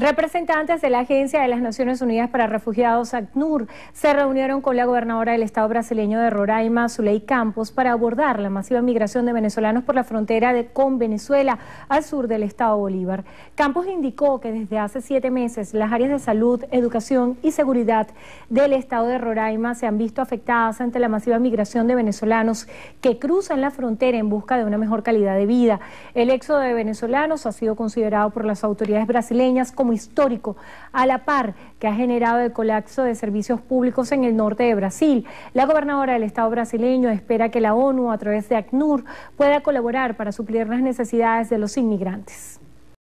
Representantes de la Agencia de las Naciones Unidas para Refugiados, ACNUR, se reunieron con la gobernadora del estado brasileño de Roraima, Zuley Campos, para abordar la masiva migración de venezolanos por la frontera de, con Venezuela al sur del estado Bolívar. Campos indicó que desde hace siete meses las áreas de salud, educación y seguridad del estado de Roraima se han visto afectadas ante la masiva migración de venezolanos que cruzan la frontera en busca de una mejor calidad de vida. El éxodo de venezolanos ha sido considerado por las autoridades brasileñas como histórico, a la par que ha generado el colapso de servicios públicos en el norte de Brasil. La gobernadora del Estado brasileño espera que la ONU, a través de ACNUR, pueda colaborar para suplir las necesidades de los inmigrantes.